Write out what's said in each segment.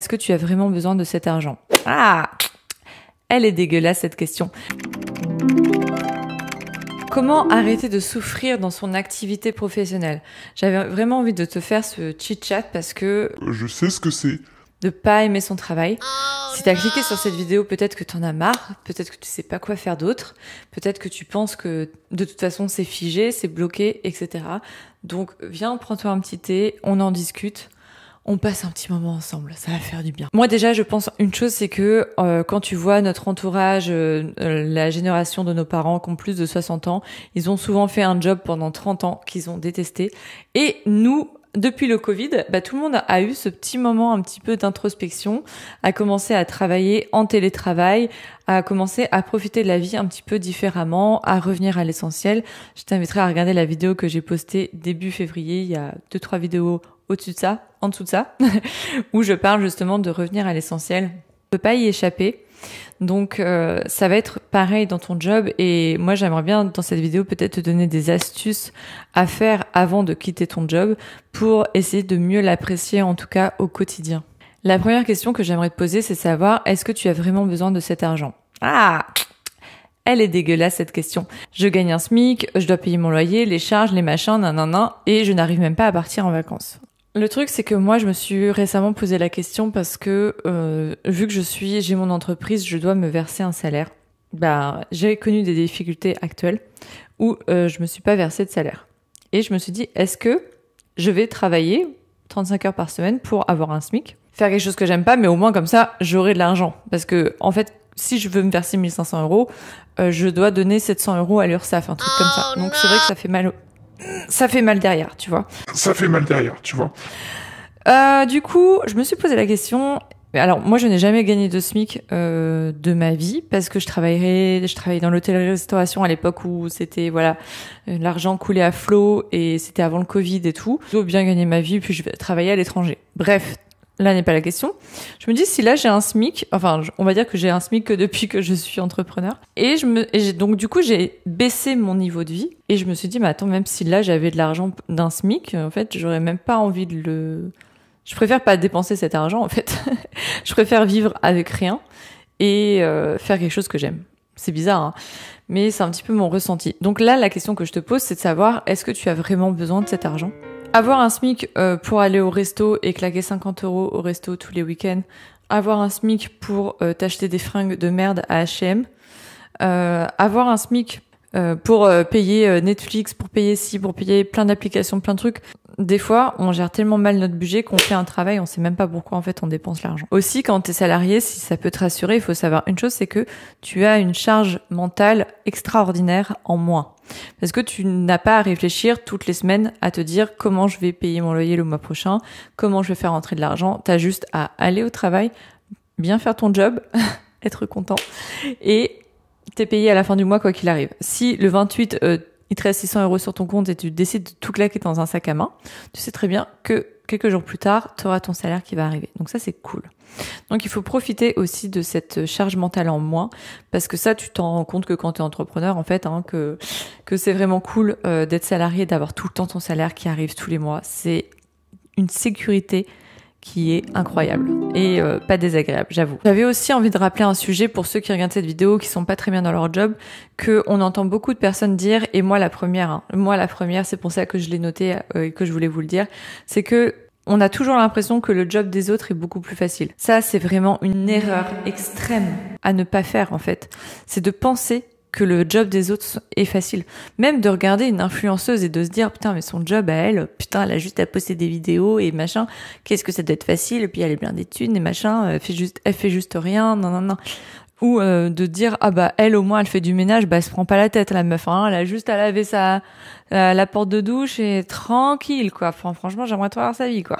Est-ce que tu as vraiment besoin de cet argent Ah Elle est dégueulasse cette question. Comment arrêter de souffrir dans son activité professionnelle J'avais vraiment envie de te faire ce chit-chat parce que... Je sais ce que c'est. De pas aimer son travail. Oh si t'as cliqué sur cette vidéo, peut-être que t'en as marre, peut-être que tu sais pas quoi faire d'autre, peut-être que tu penses que de toute façon c'est figé, c'est bloqué, etc. Donc viens, prends-toi un petit thé, on en discute on passe un petit moment ensemble, ça va faire du bien. Moi déjà, je pense une chose, c'est que euh, quand tu vois notre entourage, euh, euh, la génération de nos parents qui ont plus de 60 ans, ils ont souvent fait un job pendant 30 ans qu'ils ont détesté. Et nous, depuis le Covid, bah, tout le monde a eu ce petit moment un petit peu d'introspection, a commencé à travailler en télétravail, a commencé à profiter de la vie un petit peu différemment, à revenir à l'essentiel. Je t'inviterai à regarder la vidéo que j'ai postée début février, il y a deux trois vidéos au-dessus de ça, en dessous de ça, où je parle justement de revenir à l'essentiel. On peut pas y échapper. Donc euh, ça va être pareil dans ton job et moi j'aimerais bien dans cette vidéo peut-être te donner des astuces à faire avant de quitter ton job pour essayer de mieux l'apprécier en tout cas au quotidien. La première question que j'aimerais te poser c'est savoir est-ce que tu as vraiment besoin de cet argent Ah elle est dégueulasse cette question. Je gagne un SMIC, je dois payer mon loyer, les charges, les machins, nanana, et je n'arrive même pas à partir en vacances. Le truc, c'est que moi, je me suis récemment posé la question parce que euh, vu que je suis, j'ai mon entreprise, je dois me verser un salaire. Bah, j'ai connu des difficultés actuelles où euh, je me suis pas versé de salaire. Et je me suis dit, est-ce que je vais travailler 35 heures par semaine pour avoir un SMIC, faire quelque chose que j'aime pas, mais au moins comme ça, j'aurai de l'argent. Parce que en fait, si je veux me verser 1500 euros, euh, je dois donner 700 euros à l'URSSAF, un truc comme ça. Oh Donc c'est vrai que ça fait mal ça fait mal derrière, tu vois. Ça fait mal derrière, tu vois. Euh, du coup, je me suis posé la question. Alors, moi, je n'ai jamais gagné de SMIC euh, de ma vie parce que je travaillais, je travaillais dans l'hôtellerie-restauration à l'époque où c'était voilà, euh, l'argent coulait à flot et c'était avant le Covid et tout. J'ai bien gagné ma vie, puis je travaillais à l'étranger. Bref, là n'est pas la question. Je me dis si là j'ai un SMIC, enfin on va dire que j'ai un SMIC que depuis que je suis entrepreneur et je me et donc du coup j'ai baissé mon niveau de vie et je me suis dit mais attends même si là j'avais de l'argent d'un SMIC en fait, j'aurais même pas envie de le je préfère pas dépenser cet argent en fait. je préfère vivre avec rien et euh, faire quelque chose que j'aime. C'est bizarre, hein. mais c'est un petit peu mon ressenti. Donc là, la question que je te pose, c'est de savoir est-ce que tu as vraiment besoin de cet argent avoir un SMIC euh, pour aller au resto et claquer 50 euros au resto tous les week-ends, avoir un SMIC pour euh, t'acheter des fringues de merde à H&M, avoir un SMIC pour payer Netflix, pour payer ci, pour payer plein d'applications, plein de trucs des fois, on gère tellement mal notre budget qu'on fait un travail, on sait même pas pourquoi en fait on dépense l'argent. Aussi, quand tu es salarié, si ça peut te rassurer, il faut savoir une chose, c'est que tu as une charge mentale extraordinaire en moins. Parce que tu n'as pas à réfléchir toutes les semaines à te dire comment je vais payer mon loyer le mois prochain, comment je vais faire rentrer de l'argent. T'as juste à aller au travail, bien faire ton job, être content et t'es payé à la fin du mois quoi qu'il arrive. Si le 28 il te reste 600 euros sur ton compte et tu décides de tout claquer dans un sac à main, tu sais très bien que quelques jours plus tard, tu auras ton salaire qui va arriver. Donc ça, c'est cool. Donc il faut profiter aussi de cette charge mentale en moins, parce que ça, tu t'en rends compte que quand tu es entrepreneur, en fait, hein, que, que c'est vraiment cool euh, d'être salarié, d'avoir tout le temps ton salaire qui arrive tous les mois. C'est une sécurité qui est incroyable et euh, pas désagréable, j'avoue. J'avais aussi envie de rappeler un sujet pour ceux qui regardent cette vidéo qui sont pas très bien dans leur job, que on entend beaucoup de personnes dire et moi la première, hein, moi la première, c'est pour ça que je l'ai noté euh, et que je voulais vous le dire, c'est que on a toujours l'impression que le job des autres est beaucoup plus facile. Ça, c'est vraiment une erreur extrême à ne pas faire en fait. C'est de penser que le job des autres est facile. Même de regarder une influenceuse et de se dire putain mais son job à elle, putain elle a juste à poster des vidéos et machin, qu'est-ce que ça doit être facile, puis elle est bien d'études et machin, euh, fait juste, elle fait juste rien, non non non ou euh, de dire ah bah elle au moins elle fait du ménage bah elle se prend pas la tête la meuf hein, elle a juste à laver sa la, porte de douche et tranquille quoi franchement j'aimerais trop avoir sa vie quoi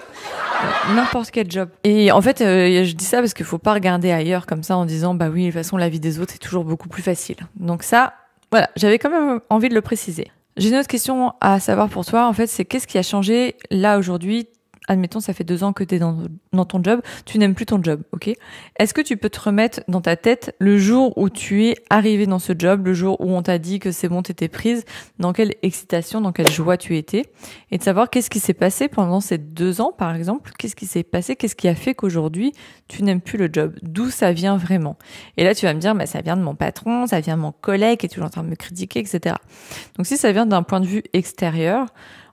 euh, n'importe quel job et en fait euh, je dis ça parce qu'il faut pas regarder ailleurs comme ça en disant bah oui de toute façon la vie des autres est toujours beaucoup plus facile donc ça voilà j'avais quand même envie de le préciser j'ai une autre question à savoir pour toi en fait c'est qu'est-ce qui a changé là aujourd'hui admettons, ça fait deux ans que tu es dans, dans, ton job, tu n'aimes plus ton job, ok Est-ce que tu peux te remettre dans ta tête le jour où tu es arrivé dans ce job, le jour où on t'a dit que c'est bon, étais prise, dans quelle excitation, dans quelle joie tu étais, et de savoir qu'est-ce qui s'est passé pendant ces deux ans, par exemple, qu'est-ce qui s'est passé, qu'est-ce qui a fait qu'aujourd'hui tu n'aimes plus le job, d'où ça vient vraiment Et là, tu vas me dire, bah, ça vient de mon patron, ça vient de mon collègue qui est toujours en train de me critiquer, etc. Donc si ça vient d'un point de vue extérieur,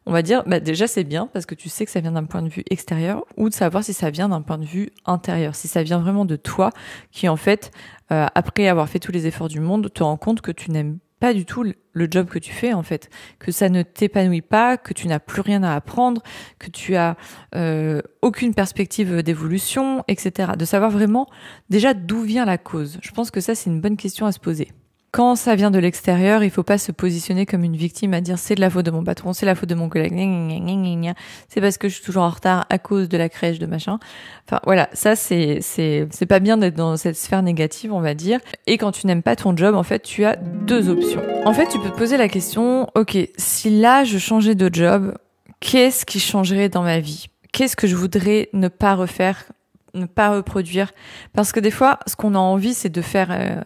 on va dire, bah déjà c'est bien parce que tu sais que ça vient d'un point de vue extérieur ou de savoir si ça vient d'un point de vue intérieur, si ça vient vraiment de toi qui en fait, euh, après avoir fait tous les efforts du monde, te rends compte que tu n'aimes pas du tout le job que tu fais en fait, que ça ne t'épanouit pas, que tu n'as plus rien à apprendre, que tu as euh, aucune perspective d'évolution, etc. De savoir vraiment déjà d'où vient la cause. Je pense que ça c'est une bonne question à se poser quand ça vient de l'extérieur, il faut pas se positionner comme une victime à dire c'est de la faute de mon patron, c'est la faute de mon collègue, c'est parce que je suis toujours en retard à cause de la crèche de machin. Enfin voilà, ça c'est c'est c'est pas bien d'être dans cette sphère négative, on va dire. Et quand tu n'aimes pas ton job, en fait, tu as deux options. En fait, tu peux te poser la question, OK, si là je changeais de job, qu'est-ce qui changerait dans ma vie Qu'est-ce que je voudrais ne pas refaire ne pas reproduire. Parce que des fois, ce qu'on a envie, c'est de faire euh,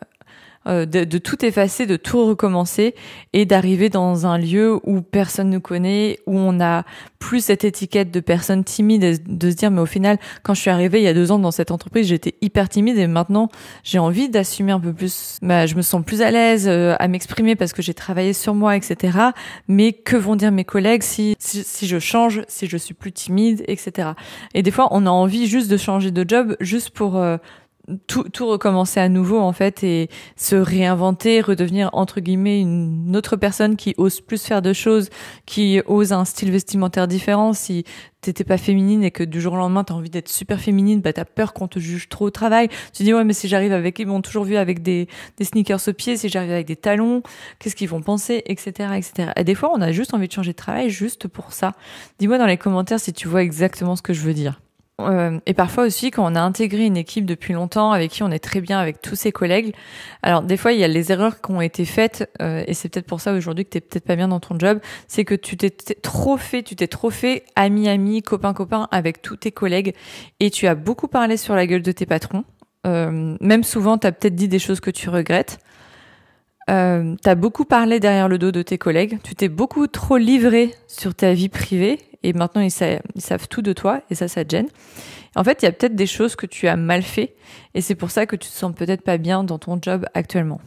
euh, de, tout effacer, de tout recommencer et d'arriver dans un lieu où personne ne connaît, où on n'a plus cette étiquette de personne timide et de se dire mais au final quand je suis arrivée il y a deux ans dans cette entreprise j'étais hyper timide et maintenant j'ai envie d'assumer un peu plus, bah, je me sens plus à l'aise euh, à m'exprimer parce que j'ai travaillé sur moi etc. Mais que vont dire mes collègues si, si, je change, si je suis plus timide etc. Et des fois on a envie juste de changer de job juste pour euh, tout, tout, recommencer à nouveau en fait et se réinventer, redevenir entre guillemets une autre personne qui ose plus faire de choses, qui ose un style vestimentaire différent. Si t'étais pas féminine et que du jour au lendemain t'as envie d'être super féminine, bah t'as peur qu'on te juge trop au travail. Tu dis ouais mais si j'arrive avec, ils m'ont toujours vu avec des, des sneakers au pied. si j'arrive avec des talons, qu'est-ce qu'ils vont penser, etc., etc. Et des fois on a juste envie de changer de travail juste pour ça. Dis-moi dans les commentaires si tu vois exactement ce que je veux dire. Euh, et parfois aussi quand on a intégré une équipe depuis longtemps avec qui on est très bien avec tous ses collègues. Alors des fois il y a les erreurs qui ont été faites euh, et c'est peut-être pour ça aujourd'hui que t'es peut-être pas bien dans ton job, c'est que tu t'es trop fait, tu t'es trop fait ami ami copain copain avec tous tes collègues et tu as beaucoup parlé sur la gueule de tes patrons. Euh, même souvent, tu as peut-être dit des choses que tu regrettes. Euh, tu as beaucoup parlé derrière le dos de tes collègues, tu t'es beaucoup trop livré sur ta vie privée et maintenant ils, savent tout de toi et ça, ça te gêne. En fait, il y a peut-être des choses que tu as mal fait et c'est pour ça que tu te sens peut-être pas bien dans ton job actuellement.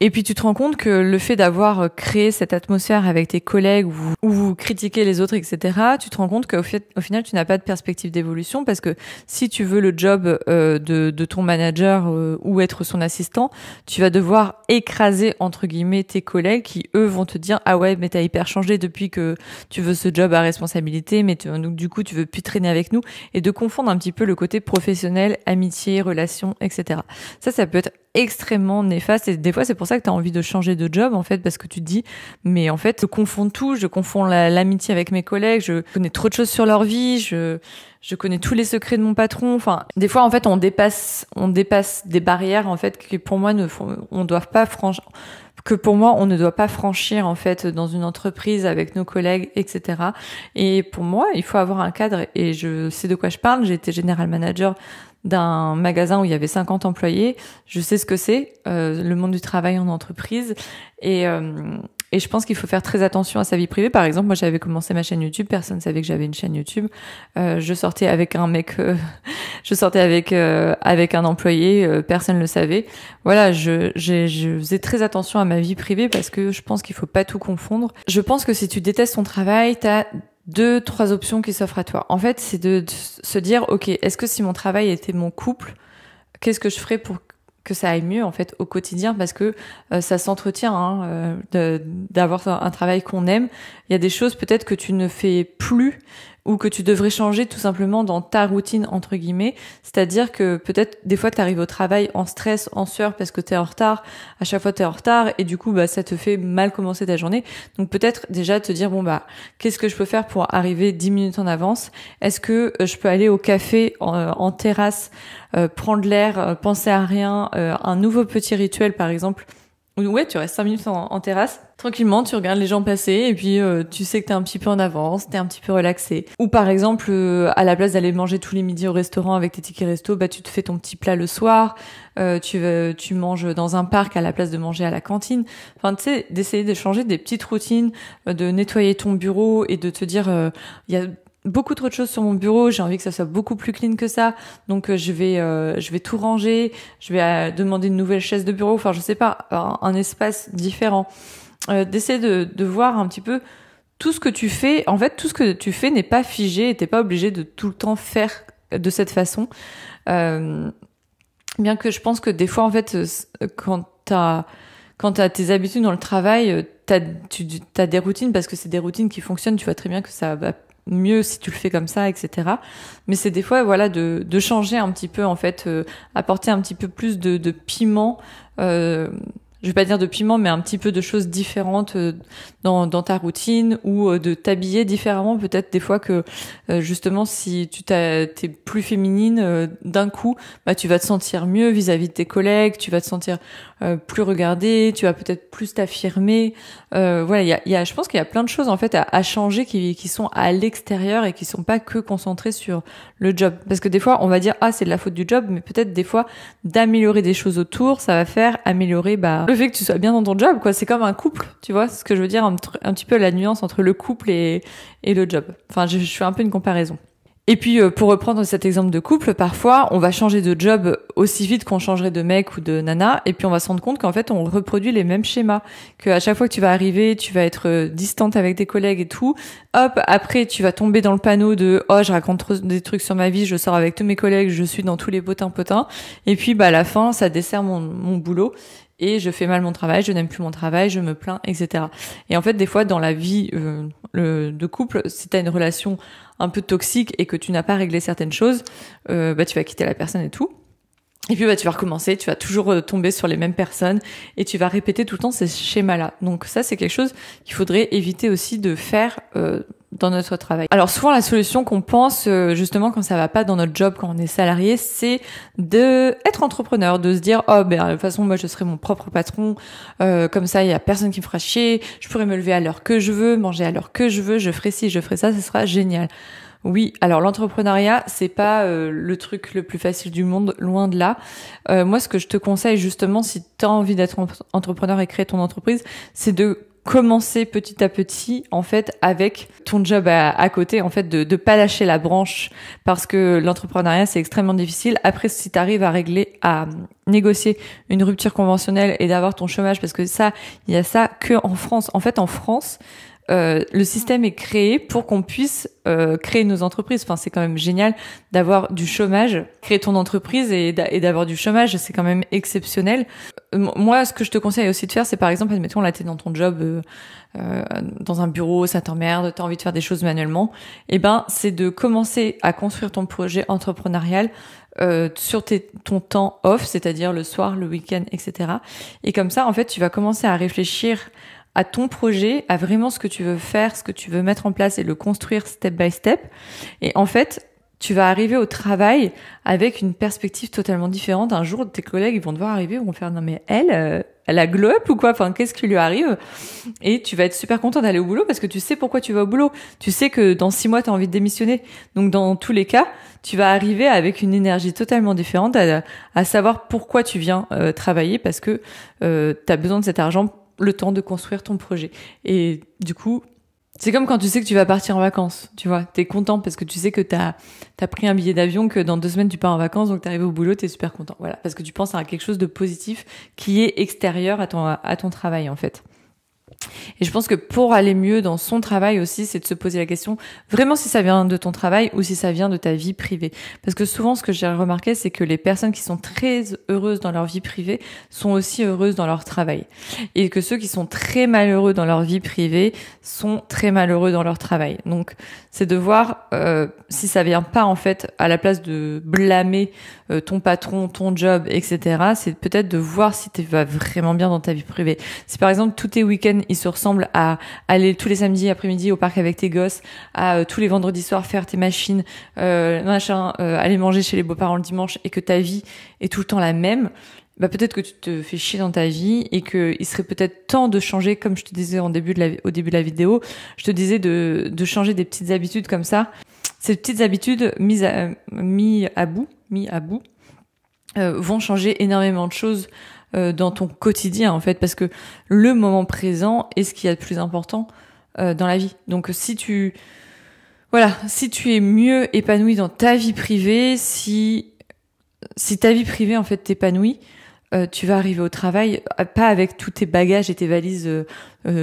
Et puis tu te rends compte que le fait d'avoir euh, créé cette atmosphère avec tes collègues ou critiquer les autres, etc., tu te rends compte qu'au au final, tu n'as pas de perspective d'évolution parce que si tu veux le job euh, de, ton manager euh, ou être son assistant, tu vas devoir écraser, entre guillemets, tes collègues qui, eux, vont te dire, ah ouais, mais t'as hyper changé depuis que tu veux ce job à responsabilité, mais donc du coup, tu veux plus traîner avec nous et de confondre un petit peu le côté professionnel, amitié, relation, etc. Ça, ça peut être extrêmement néfaste. Et des fois, c'est pour ça que tu as envie de changer de job, en fait, parce que tu te dis, mais en fait, je confonds tout, je confonds l'amitié avec mes collègues, je connais trop de choses sur leur vie, je, je connais tous les secrets de mon patron. Enfin, des fois, en fait, on dépasse, on dépasse des barrières, en fait, pour moi on pas que pour moi, on ne doit pas franchir en fait dans une entreprise avec nos collègues, etc. Et pour moi, il faut avoir un cadre. Et je sais de quoi je parle. J'ai été général manager d'un magasin où il y avait 50 employés. Je sais ce que c'est, euh, le monde du travail en entreprise. Et, euh, et je pense qu'il faut faire très attention à sa vie privée. Par exemple, moi, j'avais commencé ma chaîne YouTube. Personne ne savait que j'avais une chaîne YouTube. Euh, je sortais avec un mec, je sortais avec avec un employé. personne ne le savait. Voilà, je, faisais très attention à ma vie privée parce que je pense qu'il faut pas tout confondre. Je pense que si tu détestes ton travail, t'as deux, trois options qui s'offrent à toi. En fait, c'est de, se dire, ok, est-ce que si mon travail était mon couple, qu'est-ce que je ferais pour que ça aille mieux en fait au quotidien parce que euh, ça s'entretient hein, euh, d'avoir un travail qu'on aime. Il y a des choses peut-être que tu ne fais plus ou que tu devrais changer tout simplement dans ta routine entre guillemets. C'est-à-dire que peut-être des fois tu arrives au travail en stress, en sueur parce que tu es en retard, à chaque fois tu es en retard et du coup bah ça te fait mal commencer ta journée. Donc peut-être déjà te dire bon bah qu'est-ce que je peux faire pour arriver 10 minutes en avance Est-ce que euh, je peux aller au café en, euh, terrasse, euh, prendre l'air, penser à rien, un nouveau petit rituel par exemple Ouais, tu restes 5 minutes en terrasse Tranquillement, tu regardes les gens passer et puis euh, tu sais que t'es un petit peu en avance, t'es un petit peu relaxé. Ou par exemple, euh, à la place d'aller manger tous les midis au restaurant avec tes tickets resto, bah tu te fais ton petit plat le soir. Euh, tu tu manges dans un parc à la place de manger à la cantine. Enfin, tu sais, d'essayer d'échanger des petites routines, euh, de nettoyer ton bureau et de te dire, il y a beaucoup trop de choses sur mon bureau, j'ai envie que ça soit beaucoup plus clean que ça. Donc je vais je vais tout ranger, je vais demander une nouvelle chaise de bureau, enfin je sais pas, un espace différent. Euh, d'essayer de, voir un petit peu tout ce que tu fais. En fait, tout ce que tu fais n'est pas figé et t'es pas obligé de tout le temps faire de cette façon. Euh, bien que je pense que des fois, en fait, euh, quand t'as quand t'as tes habitudes dans le travail, t'as tu as des routines parce que c'est des routines qui fonctionnent. Tu vois très bien que ça va mieux si tu le fais comme ça, etc. Mais c'est des fois, voilà, de, de changer un petit peu, en fait, apporter un petit peu plus de, de piment. Euh, je vais pas dire de piment, mais un petit peu de choses différentes euh, dans, ta routine ou euh, de t'habiller différemment peut-être des fois que euh, justement si tu t'es plus féminine d'un coup, bah tu vas te sentir mieux vis-à-vis de tes collègues, tu vas te sentir plus regardée, tu vas peut-être plus t'affirmer. voilà, il y a, je pense qu'il y a plein de choses en fait à, à changer qui, sont à l'extérieur et qui sont pas que concentrées sur le job, parce que des fois on va dire ah c'est de la faute du job, mais peut-être des fois d'améliorer des choses autour, ça va faire améliorer bah fait que tu sois bien dans ton job, quoi. C'est comme un couple, tu vois, ce que je veux dire, un, petit peu la nuance entre le couple et, et le job. Enfin, je, fais un peu une comparaison. Et puis, euh, pour reprendre cet exemple de couple, parfois, on va changer de job aussi vite qu'on changerait de mec ou de nana, et puis on va se rendre compte qu'en fait, on reproduit les mêmes schémas. Que à chaque fois que tu vas arriver, tu vas être euh, distante avec tes collègues et tout. Hop, après, tu vas tomber dans le panneau de oh, je raconte des trucs sur ma vie, je sors avec tous mes collègues, je suis dans tous les potins potins. Et puis, bah, à la fin, ça dessert mon, mon boulot et je fais mal mon travail, je n'aime plus mon travail, je me plains, etc. Et en fait, des fois, dans la vie euh, de couple, si t'as une relation un peu toxique et que tu n'as pas réglé certaines choses, euh, bah tu vas quitter la personne et tout. Et puis bah, tu vas recommencer, tu vas toujours euh, tomber sur les mêmes personnes et tu vas répéter tout le temps ces schémas-là. Donc ça c'est quelque chose qu'il faudrait éviter aussi de faire euh, dans notre travail. Alors souvent la solution qu'on pense euh, justement quand ça va pas dans notre job, quand on est salarié, c'est de être entrepreneur, de se dire oh ben de toute façon moi je serai mon propre patron, comme ça il y a personne qui me fera chier, je pourrais me lever à l'heure que je veux, manger à l'heure que je veux, je ferai ci, je ferai ça, ce sera génial. Oui, alors l'entrepreneuriat, c'est pas euh, le truc le plus facile du monde, loin de là. Euh, moi, ce que je te conseille justement, si tu as envie d'être entrepreneur et créer ton entreprise, c'est de commencer petit à petit en fait avec ton job à, côté en fait de ne pas lâcher la branche parce que l'entrepreneuriat c'est extrêmement difficile après si tu arrives à régler à négocier une rupture conventionnelle et d'avoir ton chômage parce que ça il y a ça que en France en fait en France euh, le système est créé pour qu'on puisse euh, créer nos entreprises. Enfin, c'est quand même génial d'avoir du chômage, créer ton entreprise et d'avoir du chômage, c'est quand même exceptionnel. Euh, moi, ce que je te conseille aussi de faire, c'est par exemple, admettons, là, t'es dans ton job, euh, euh, dans un bureau, ça t'emmerde, t'as envie de faire des choses manuellement. Eh ben, c'est de commencer à construire ton projet entrepreneurial euh, sur tes, ton temps off, c'est-à-dire le soir, le week-end, etc. Et comme ça, en fait, tu vas commencer à réfléchir à ton projet, à vraiment ce que tu veux faire, ce que tu veux mettre en place et le construire step by step. Et en fait, tu vas arriver au travail avec une perspective totalement différente. Un jour, tes collègues vont devoir arriver, vont faire non mais elle, euh, elle a glow up ou quoi Enfin, qu'est-ce qui lui arrive Et tu vas être super content d'aller au boulot parce que tu sais pourquoi tu vas au boulot. Tu sais que dans six mois, tu as envie de démissionner. Donc, dans tous les cas, tu vas arriver avec une énergie totalement différente à, savoir pourquoi tu viens euh, travailler parce que euh, tu as besoin de cet argent le temps de construire ton projet. Et du coup, c'est comme quand tu sais que tu vas partir en vacances, tu vois. T'es content parce que tu sais que t'as as pris un billet d'avion, que dans deux semaines tu pars en vacances, donc t'arrives au boulot, t'es super content. Voilà, parce que tu penses à quelque chose de positif qui est extérieur à ton à ton travail en fait. Et je pense que pour aller mieux dans son travail aussi, c'est de se poser la question vraiment si ça vient de ton travail ou si ça vient de ta vie privée. Parce que souvent, ce que j'ai remarqué, c'est que les personnes qui sont très heureuses dans leur vie privée sont aussi heureuses dans leur travail. Et que ceux qui sont très malheureux dans leur vie privée sont très malheureux dans leur travail. Donc, c'est de voir euh, si ça vient pas, en fait, à la place de blâmer euh, ton patron, ton job, etc., c'est peut-être de voir si tu vas vraiment bien dans ta vie privée. Si par exemple, tous tes week-ends il se ressemble à aller tous les samedis après-midi au parc avec tes gosses, à euh, tous les vendredis soirs faire tes machines, euh, machin, euh, aller manger chez les beaux-parents le dimanche et que ta vie est tout le temps la même, bah peut-être que tu te fais chier dans ta vie et que il serait peut-être temps de changer, comme je te disais en début de la, au début de la vidéo, je te disais de, de changer des petites habitudes comme ça. Ces petites habitudes mises à, mis à bout, mis à bout, euh, vont changer énormément de choses euh, dans ton quotidien en fait parce que le moment présent est ce qu'il y a de plus important euh, dans la vie. Donc si tu voilà, si tu es mieux épanoui dans ta vie privée, si si ta vie privée en fait t'épanouit, euh, tu vas arriver au travail pas avec tous tes bagages et tes valises,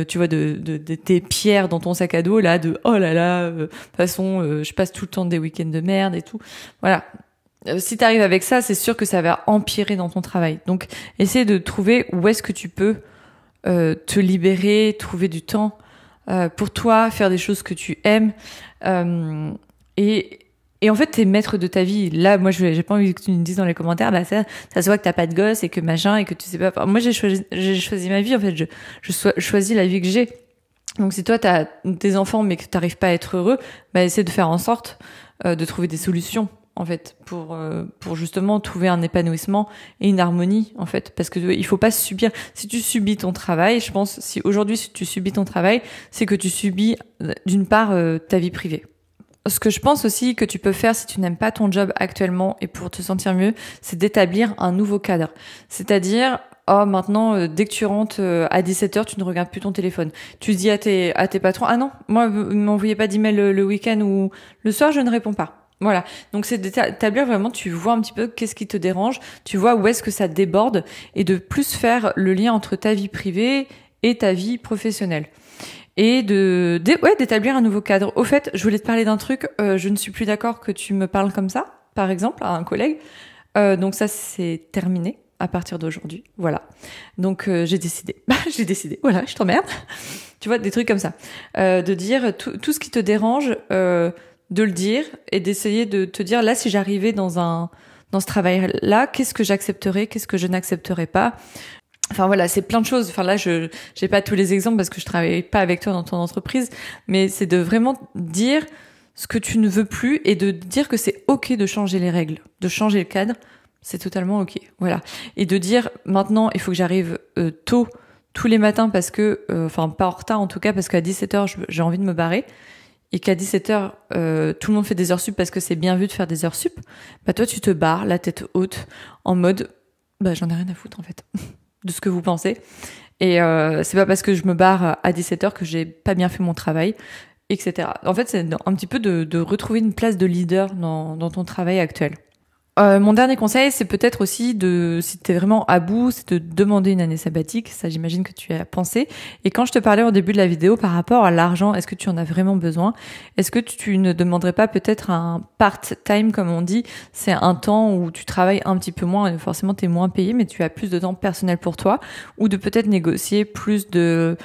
tu vois, de, tes pierres dans ton sac à dos là, de oh là là, de toute façon je passe tout le temps des week-ends de merde et tout. Voilà, euh, si tu arrives avec ça, c'est sûr que ça va empirer dans ton travail. Donc, essaie de trouver où est-ce que tu peux euh, te libérer, trouver du temps euh, pour toi, faire des choses que tu aimes. et, et en fait, t'es maître de ta vie. Là, moi, je j'ai pas envie que tu me dises dans les commentaires, bah ça, ça se voit que t'as pas de gosse et que machin et que tu sais pas. moi, j'ai choisi, j'ai choisi ma vie. En fait, je, je choisis la vie que j'ai. Donc, si toi, t'as des enfants mais que t'arrives pas à être heureux, bah essaie de faire en sorte de trouver des solutions en fait pour euh, pour justement trouver un épanouissement et une harmonie en fait parce que il faut pas subir si tu subis ton travail je pense si aujourd'hui si tu subis ton travail c'est que tu subis euh, d'une part euh, ta vie privée ce que je pense aussi que tu peux faire si tu n'aimes pas ton job actuellement et pour te sentir mieux, c'est d'établir un nouveau cadre. C'est-à-dire, oh, maintenant, dès que tu rentres à 17h, tu ne regardes plus ton téléphone. Tu dis à tes, à tes patrons, ah non, moi, vous m'envoyez pas d'email le week-end ou le soir, je ne réponds pas. Voilà. Donc c'est d'établir vraiment, tu vois un petit peu qu'est-ce qui te dérange, tu vois où est-ce que ça déborde et de plus faire le lien entre ta vie privée et ta vie professionnelle. Et de, ouais, d'établir un nouveau cadre. Au fait, je voulais te parler d'un truc, euh, je ne suis plus d'accord que tu me parles comme ça, par exemple, à un collègue. Euh, donc ça, c'est terminé à partir d'aujourd'hui. Voilà. Donc euh, j'ai décidé. Bah, j'ai décidé. Voilà, je t'emmerde. tu vois, des trucs comme ça. de dire tout, ce qui te dérange, de le dire et d'essayer de te dire là si j'arrivais dans un dans ce travail là qu'est-ce que j'accepterais qu'est-ce que je n'accepterais pas enfin voilà c'est plein de choses enfin là je j'ai pas tous les exemples parce que je travaille pas avec toi dans ton entreprise mais c'est de vraiment dire ce que tu ne veux plus et de dire que c'est ok de changer les règles de changer le cadre c'est totalement ok voilà et de dire maintenant il faut que j'arrive euh, tôt tous les matins parce que euh, enfin pas en retard en tout cas parce qu'à 17h j'ai envie de me barrer et qu'à 17h, euh, tout le monde fait des heures sup parce que c'est bien vu de faire des heures sup, bah toi, tu te barres la tête haute en mode, bah j'en ai rien à foutre en fait, de ce que vous pensez. Et euh, c'est pas parce que je me barre à 17h que j'ai pas bien fait mon travail, etc. En fait, c'est un petit peu de, retrouver une place de leader dans ton travail actuel. Euh, mon dernier conseil, c'est peut-être aussi de, si es vraiment à bout, c'est de demander une année sabbatique. Ça, j'imagine que tu as pensé. Et quand je te parlais au début de la vidéo par rapport à l'argent, est-ce que tu en as vraiment besoin Est-ce que tu ne demanderais pas peut-être un part-time, comme on dit C'est un temps où tu travailles un petit peu moins. Et forcément, t'es moins payé, mais tu as plus de temps personnel pour toi, ou de peut-être négocier plus de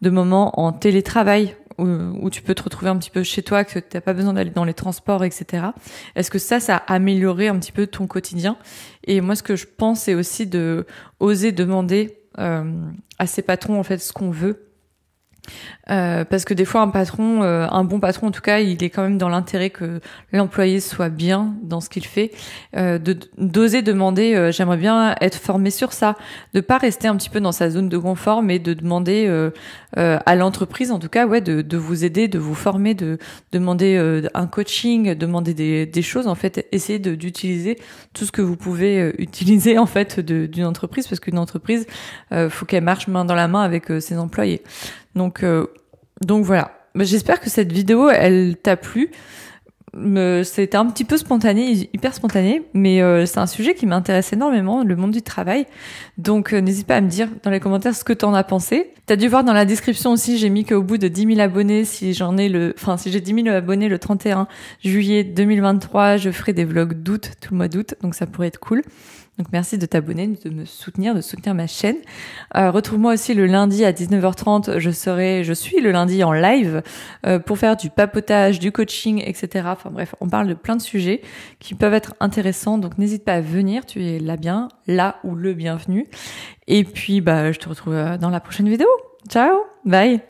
de moments en télétravail où, tu peux te retrouver un petit peu chez toi, que tu t'as pas besoin d'aller dans les transports, etc. Est-ce que ça, ça a amélioré un petit peu ton quotidien Et moi, ce que je pense, c'est aussi de oser demander euh, à ses patrons en fait ce qu'on veut euh, parce que des fois, un patron, euh, un bon patron en tout cas, il est quand même dans l'intérêt que l'employé soit bien dans ce qu'il fait. Euh, de d'oser demander, j'aimerais bien être formé sur ça, de pas rester un petit peu dans sa zone de confort, mais de demander à l'entreprise, en tout cas, ouais, de, de vous aider, de vous former, de demander un coaching, demander des, des choses, en fait, essayer d'utiliser tout ce que vous pouvez utiliser en fait d'une entreprise, parce qu'une entreprise, faut qu'elle marche main dans la main avec ses employés. Euh, donc, voilà. J'espère que cette vidéo, elle t'a plu. C'était un petit peu spontané, hyper spontané, mais euh, c'est un sujet qui m'intéresse énormément, le monde du travail. Donc euh, n'hésite pas à me dire dans les commentaires ce que t'en as pensé. T'as dû voir dans la description aussi, j'ai mis qu'au bout de 10 000 abonnés, si j'en ai le, enfin si j'ai 10 000 abonnés le 31 juillet 2023, je ferai des vlogs d'août, tout le mois d'août, donc ça pourrait être cool. Donc merci de t'abonner, de me soutenir, de soutenir ma chaîne. Euh, retrouve-moi aussi le lundi à 19h30. Je serai, je suis le lundi en live euh, pour faire du papotage, du coaching, etc. Enfin bref, on parle de plein de sujets qui peuvent être intéressants. Donc n'hésite pas à venir. Tu es là bien, là ou le bienvenu. Et puis bah je te retrouve euh, dans la prochaine vidéo. Ciao, bye.